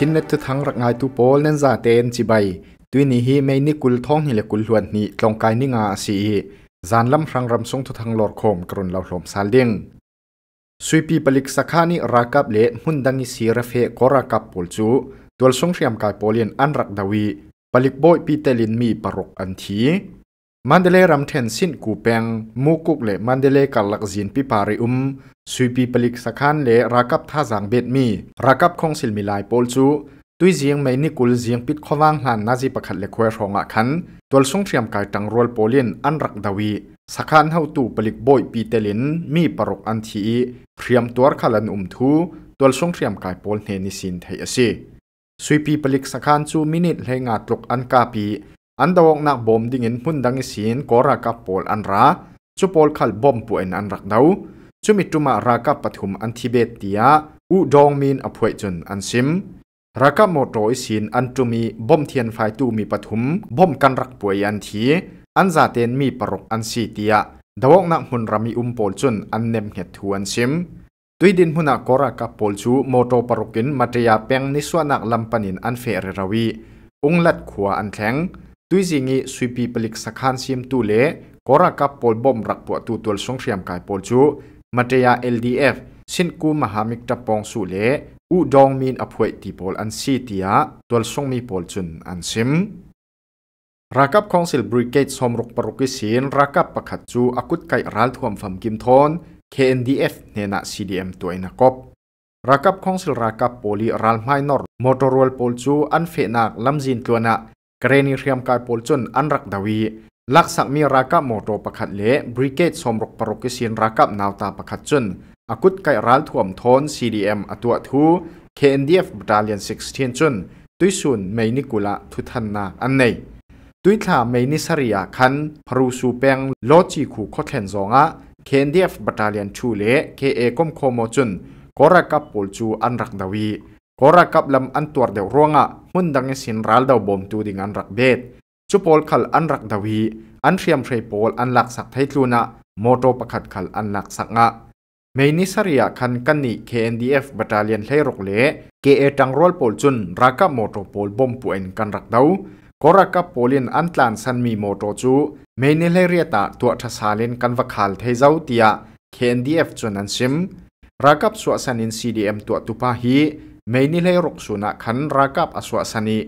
ชินเนตทั้งรักงายตูโปลเน้นซาเตนจีใบตุยนี้ฮีไม่นิกุลท้องนี่แหละกุลหวนนี่ตรงกายนิงาสีจานลำรังรำทรงทุทังหลอดคมกรุนเหล่าหลมซาเลียงสุยปีปลิกสักานี่รากับเละมุ่นดังีิสีระเฟก็รากับปลจูตัวทรงเรียมกายโปเลียนอันรักดาวีปลิกโบยปีเตลินมีปรกอันทีมันเดเลรัมเทนสินกูเปงมูกุกเลมันเดเลกัลลักจินปิปาริอุมสุยปีปลิกสักขันเลรักับท่าจังเบ็ดมีรักับของสิลมิลายโอลจูตุยเจียงไม่นิกุลเจียงปิดขวางหันนาจีประคัดเลควยรองอ่ะขันตัวส่งเตรียมกายตังรวลโปเลียนอันรักดาวีสักขันเฮาตู่ปลิกบอยปีเตลินมีปรกอันทีเตรียมตัวขลันอุมทูตัวส่งเตรียมกายโปลเนนิสินไทยเสิสุยปีปลิกสักขันจูมินิทเลงาตลกอันกาปีอันดอกนักบอมดิ่งหุ่นดังสินกอรักับพอลอันร่าชูพอลขัดบอมป่วยอันรักดาวชูมิตุมารักัปฐุมอันทิเบตเตียอูดองมินอภวยจนอันซิมรักับหมดรอยสินอันจุมีบอมเทียนไฟตูมีปฐุมบอมกันรักป่วยอันทีอันซาเตนมีปรกอันสีเตียดวกนักหุนรามีอุ้มพอลจนอันเนมเหตุัวซิมด้วยดินพุ่นกอรักับปอลชูโมโตปรกินมาเตียเปียงนิสวนักลำปนินอันเฟรรวีองลัดขัวอันแข็งตุยจิงีสุยปีปลิกสักขันซิมตูเล่กอรากับปอลบอมรักปวดตูตัวสงเรียมกายปอลจูมาเจียเอลดีเอฟสินกูมหามิกตะปองสูเล่อุดองมีนอภวยตีปอลอันซีเตียตัวสงมีปอลจุนอันซิมรักับคองสิลบริเกตสมรกปรุกิสินรักับปะคัตจูอากุดไกรัลทวมฟัมกิมทอน KNDF เนนาซีดีเอ็ตัวนักกบรักับคองสิลรักับโปลีรัลไมนอร์มอเตอร์วลปพลจูอันเฟนักลำจินตัวนะกรณีเรียมกายปลจนอันรักดาวี ลักษักมีรากับโมโตประคัดเละบริเกตสมรกปรกิสิียนรากับนาวตาประคัดจนอากุดไกร้านถ่วมทอน CDM อตัวทู KNDF บราเลียน16จนตุยสุนเมนิกุละทุทันนาอันในตุยถาเมนิสริยาคันพรูสูเปงโลจิคูโคเทนซองะ KNDF บราเลียนชูเละ KA ก้มโคโมจุนกรกับปลจูอันรักดาวีกรักับลำอันตัวเดือดร่วงอ่ะมุ่งดังสินรัลดาวบอมตูดิ่งอันรักเบ็ดชุพอลขัลอันรักดาวีอันเชียมเทรปอลอันหลักสักไทยลูน่ะมอโตประคัดขัลอันหลักสักอ่ะเมนิสเรียขันกันนี่ KNDF บัตรเลียนเฮรุกเล่เกเอตังรอลพอลจุนรักกับมอโตพอลบอมป่วนกันรักดาวกรักับปอลินอันตรานสันมีมอโตจูเมนิเลเรียตาตัวทศาลินกันวักขัลไทยเจ้าเตีย KNDF จุนันซิมรักับสวสันิน CDM ตัวตุพาฮีม่นิเลรกสุนักขันรากับอสวัสนี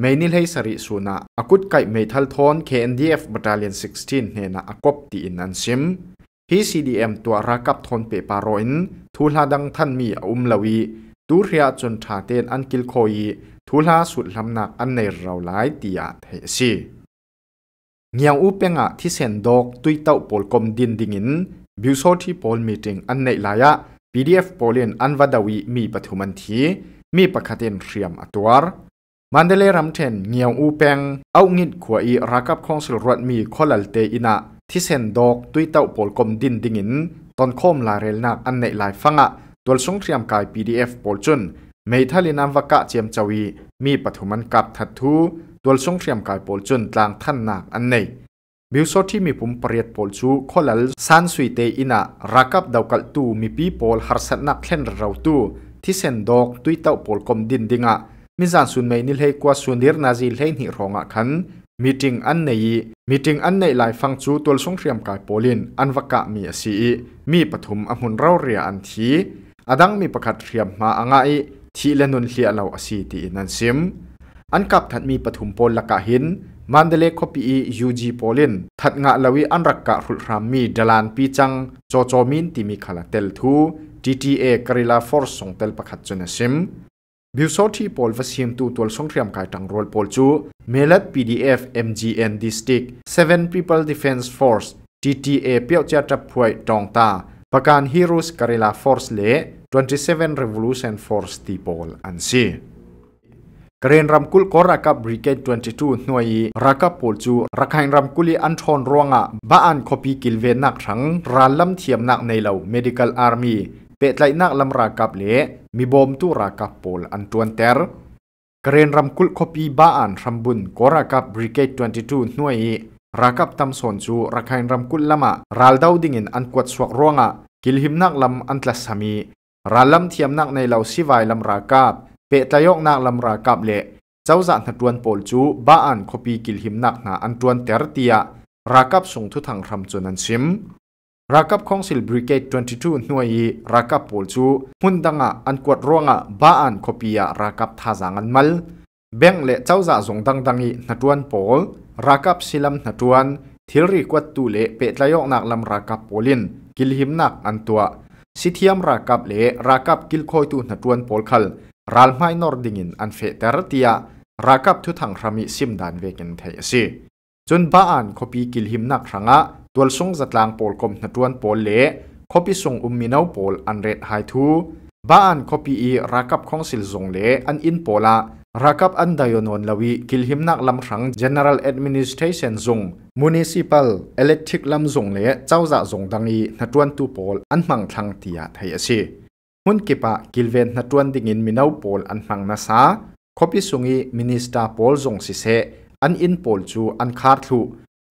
ไม่นิเลสริสุนักอากุดไก่ไม่ทัลทอน KNDF Battalion 16เนนะอากบตีนันซิมฮี CDM ตัวรากับทอนเปปารอินทูลาดังท่านมีอุมลวีดูเรียจนทาเตนอันกิลโคยีทูลาสุดลำหนักอันในเราหลายตียาเทซีเงียงอุเปงะที่เซนดอกตุยเต้าปลกมดินดิงินบิวโซที่ปลมีริงอันในลายะ PDF โปเลนอันวัดดาวีมีปฐุมันทีมีประคตินเรียมอตัวมันเดเลรัมเทนเงียวอูเปงเอางิดขวอีรักับของสลรวดมีคอลัลเตอินะที่เซนดอกด้วยเต้าปลกมดินดิงิน ตอนคมลาเรลนักอันในลายฟังะตัวสงเตรียมกาย PDF ปลจุนเมทัลินามวกะเจียมจวีมีปฐุมันกับทัดทูตัวสงเตรียมกายโปลจุนกลางท่านนักอันในมิวสอที่มีผุ่มเปรียดพอลชูคอลัลสันสุยเตอินะรักับดาวกัลตูมีปีพอลฮาร์สนักเล่นเราตูที่เซนดอกตุยเต้าพอลคอมดินดิงะมิจานสุนไม่นิลเฮกว่าสุนเดียร์นาจีเล่นหิรองะขันมีจิงอันในมีจิงอันในหลายฟังจูตัวสงเรียมกายโพลินอันวกะมีสีมีปฐมอมุนเร่าเรียอันทีอดังมีประกาศเรียมมาอ่างไอที่เลนุนเลียเราสีตีนันซิมอันกับทันมีปฐมโพลละกะหินมันเดเลคปีอยูจีโพลินทัดงะลวิอันรักกะรุรามีดลานปีจังโจโจมินติมิคาลาเตลทูดี DTA กริลาฟอร์สงเตลปะขัดจนซิมบิวโซที่ปอลวสิมตูตัวสงครามกายตังรอลปอลจูเมลัดพี PDF MGN District 7 People Defense Force ดิฟเอออนส์์ฟรซดีีเเปียวเจ้าจับพวยตองตาประการฮีรุสกริลาฟอร์สเล่27 Revolution Force ที่ปอลอันซีกรนรำกุลกอรักับบริเกต 22หน่วยรักับปูจูรักแหงรำกุลีอันทอนรวงอ่ะบ้านคอปีกิลเวนักทั้งรานลำเทียมนักในเหล่าดิคอลอาร์มีเป็ดไหลนักลำรากับเละมีบอมต้รากับปูลอันตวนเตอร์กรนรำกุลคอปีบ้านรำบุญกอรักับบริเกต22หน่วยรักับตำสนจูรักแหงรำกุลละม่ะรัลดาวดิ่งอันกวดสวกรวงอ่ะกิลหิมนักลำอันทลัสมีรัลลำเทียมนักในเหล่าสิวายลำรากับเปตยกนักลำรากับเละเจ้าจันทรตวนโปลจู บ้านคบีกิลหิมนักหนาอันตวนเตอร์เตียรากับส่งทุทังรำจนันชิมรากับของสิลบริเกต22หน่วยีรากับโปลจูหุ่นดังอ่ะอันกวดร่วงอ่ะบ้านคบีอะรากับท่าจางันมัลเบงเละเจ้าจ่าส่งดังดังอีนัดวนโปลรากับสิลำมนัดวนทิลรีกวดตูเละเปตยกนักลำรากับโปลินกิลหิมนักอันตัวสิเทียมรากับเละรากับกิลคอยตูนัดวนโปลคัลรัลไมนอร์ดิงินอันเฟเตอร์เตียรักับทุทังรามิซิมดานเวกินเทียสีจนบ้านคบีกิลหิมนักรังะตัวส่งจัดลางโปลกมนตรวนโปลเลคบีส่งอุมมินาวโปลอันเรดไฮทูบ้านคบีอีรักับของสิล่งเล่อันอินโปลารักับอันไดโยนนลวีกิลหิมนักลำรัง General Administration ซง Municipal Electric ลำ่งเล่เจ้าจะ่งดังนี้นตรวนตูโปลอันมังทังเตียเทสี hun kipa kilven na tuan dingin minau pol an hlang na sa khopi sungi minister pol zong si se an in pol chu an khar thu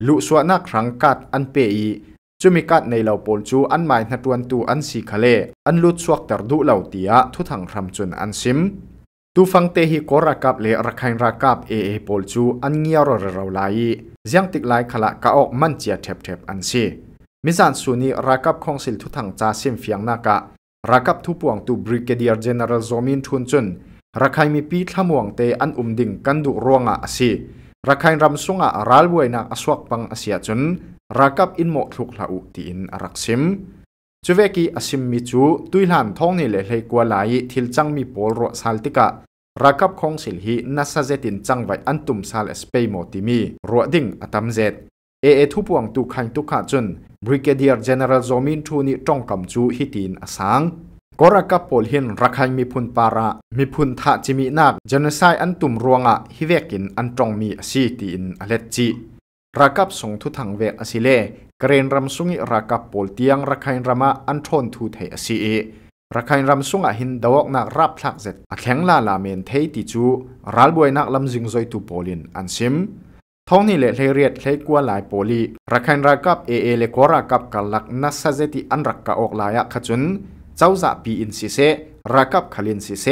lu suwa na khrang kat an pe i chumi kat nei lo pol chu an mai na tuan tu an si khale an lut suak tar du lo tia thu thang ram chun an sim tu fang te hi ko ra kap le rakhain ra kap e e pol chu an ngia ro ra ro lai jiang tik lai khala ka ok man chia thep thep an si มิจานสูนีรากับคองสิลทุทังจาซิมเฟียงนากะรากับทุปวงตุบริเกเดียร์เจเนอรัลโซมินทุนจุนรากายมีปีทามวงเตอันอุมดิงกันดุรวงอาสิรากายรำสุงอารารวยนาอสวกปังอาสิอาจนรากับอินโมทุกลาอุตินอรักซิมจุเวกีอาสิมมิจุตุยหลานทองนิเลไหกวาลายทิลจังมีปรวสาลติกะรกับองสิลีนัสเซตินจังไวอันตุมาลเอสเปโมติมีรวดิงอตัมเซตเอเอทุปวงตุขันตุขาจนบริเกเดียร์เจเนอเรลโจมินทูนิจ้องกำจูฮิตินอสังกรกับปลเห็นรักใครมีพุนปาระมีพุนทะจิมีนักจนไซอันตุมรวงะฮิเวกินอันจงมีสีตินอเลจีรักกับสงทุทังเวกอสิเลเกรนรำสุงิรักกับปลเตียงรักใครรำมาอันทนทูเทอสีเอรักใครรำสุงะหินดวกนักรับพลักเจ็ดแข็งลาลาเมนเทติจูรัลบวยนักลำจิงซอยตุปลินอันซิมท้องนี่เลเทเรียดเลกัวหลายโปลีรักแห่รักกับเอเอเลกัวรักกับกัลลักนัสเซติอันรักกบออกลายะขจุนเจ้าจะปีอินซิเซรักกับขลินซิเซ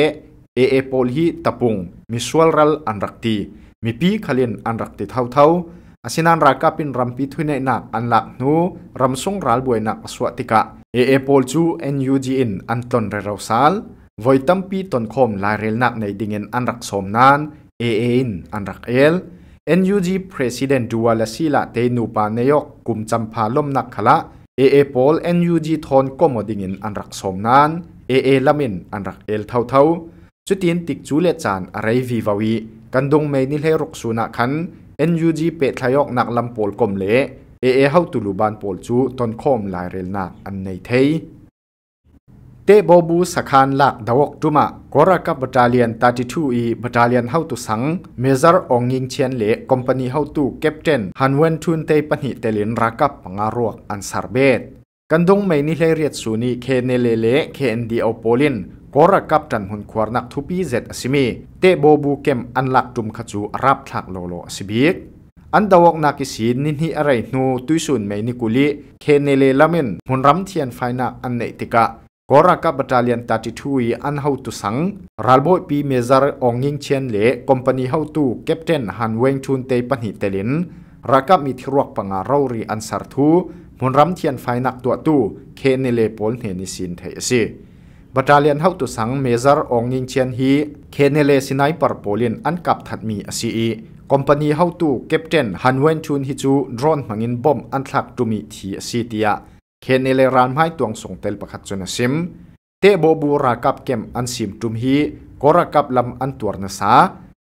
เอเอโปลีตะปุงมิสวลรัลอันรักตีมีปีขลินอันรักตีเท่าเท่าอาศินันรักกับเป็นรัมพิทุนหนักอันหลักนูรัมสงรัลบวยนักสวัติกะเอเอโปลจูเอ็นยูจีอินอันตนเรราซาลวอยตัมปีตนคมลายเรลนักในดิเงินอันรักสมนานเอเอินอันรักเอล NUG President Dual Sila Te Nupa Nayok Kum Champa Lom Nakhala AA Paul NUG Thon Komoding in Anrak Somnan AA Lamin Anrak El Thau Thau Chutin Tik Chu Le Chan Arai Vivawi Kandung Mai Ni Le Rok Suna Khan NUG Pe Thayok Nak Lam Pol Kom Le AA How Tu Luban Pol Chu Ton Khom Lai Rel Na An Nei Thei เตบบูสักานลักดาวกตุมะกรักบัตาเลียนตาจิทูอีบัตาเลียนเฮาตุสังเมซาร์องยิงเชียนเล่คอมพานีเฮาตุเก็บเทนฮันเวนทุนเตปนิเตลินรักับปังารวกอันสารเบตกันดงไม่นิเลเรียดสุนีเคเนเลเล่เคเอ็นดีโอโปลินกรักับจันหุนควรนักทุปีเจตอสิมีเตบบูเกมอันลักตุมขจูรับทักโลโลอสิบิกอันดาวกนักสีนินฮีอะไรนูตุยสุนไม่นิกุลีเคเนเลลามินหุนรำเทียนไฟนักอันเนติกะกรักับบัตเลียนตัดทุยอันเฮาตุสังรัลบยปีเมซาร์องยิงเชียนเล่คอมพานีเฮาตูเก็บเทนฮันเวงชุนเตปันหิเตลินรักับมีที่รวกปังอารารีอันสารทูมุนรัมเทียนไฟนักตัวตู้เคเนเลปอลเฮนิสินเทสิบัตเลียนเฮาตุสังเมซาร์องยิงเชียนฮี เคเนเลสินายปาร์โปลินอันกับถัดมีอสีคอมพานีเฮาตูเก็บเทนฮันเวงชุนฮิจูดรอนมังินบอมอันทักตุมีทีสีเตียเฮนเลรานไม้ตวงส่งเตลประคัดจนซิมเตโบบูรากับเกมอันซิมจุมฮีกอรากับลำอันตัวนาซา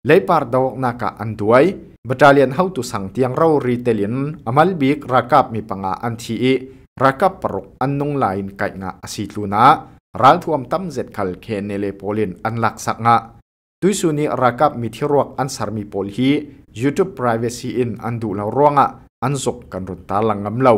เลยปาร์ดาวนากาอันด้วยบดตเลียนเฮาตุสังเตียงเรารีเตลินอมัลบิกรากับมีปังอาอันทีรากับปรุกอันนงไลายนไก่งาอสิลูนารัลทวมตั้มเจ็ดคัลเคนเลโพลินอันหลักสักงะตุยสุนีรากับมีที่รวกอันสารมีโพลฮียูทูบ privacy in อันดูเลาร่วงะอันสกกันรุนตาลังงำเลา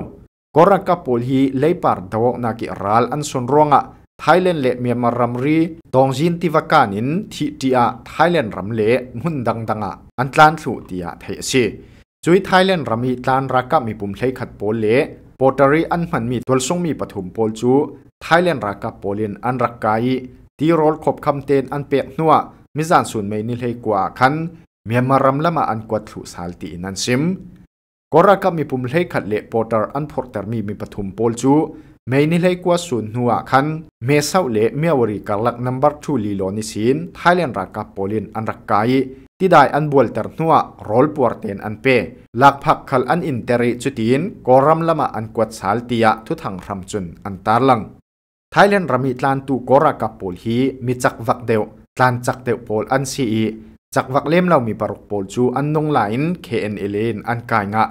กรักปูลฮีเลยปาร์ดาวนักิรัลอันสุนรองะไทยแลนด์เละเมียมารัมรีตองจินติวกานินทิติอาไทยแลนด์รัมเละหุ่นดังดังอะอันตรานสุติอาเทซีจุยไทยแลนด์รัมฮีตานรักกับมีปุ่มใช้ขัดโปเละปอตรีอันมันมีตัวทรงมีปฐมโปลจูไทยแลนด์รักกับโปเลนอันรักกายตีรอลขบคำเตนอันเปียกนัวมิจานส่วนไม่นิเลยกว่าคันเมียมารัมละมาอันกวดถูสาลตีนันซิมกรักับมีปุ่มเลขัดเละปอตร์อันพอตร์มีมีปฐุมโพลจูไม่นิเลยกว่าส่วนหัวคันเมสเาวเละเมียวริกาลักนัมเบอร์ทูลีโลนิสินไทยแลนด์รักกับโปลินอันรักกายที่ได้อันบวลเตอร์หัวรอลปวร์เตนอันเปหลักพักขลอันอินเตร์จุดินกอรัมละมาอันกวดสาลติยะทุทังรำจุนอันตาลังไทยแลนด์รามิตลานตูกอรักกับโปลฮีมีจักวักเดวตลานจักเดวโปลอันซีจักวักเล่มเรามีปรุกโปลจูอันนงไลน์เลนอันกายงะ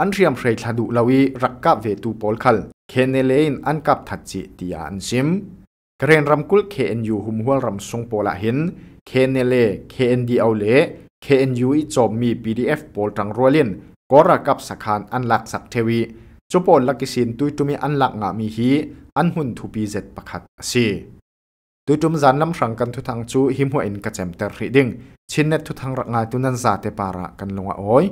อันเรียมเฟรทัดูลาวีรักกับเวตูปอลคัลเคนเนเลนอันกับทัดจิตียาอันซิมกรนรำกุลเคนยูหุมหัวรำทรงโพละหินเคนเลเคนดีเอาเลเคนยูอีจอมมีพีดีเอฟปอลตังรัวลินก็รักกับสักการอันหลักสักเทวีจุปอลลักกิสินตุยตุมีอันหลักงามีฮีอันหุ่นทูปีเจ็ดประคัดสีตุยตุมจันลำสังกันทุทังจูหิมหัวอินกระเจมเตอร์ริดิงชินเนตทุทังรักงาตุนันซาเตปาระกันลงอ่ะโอ้ย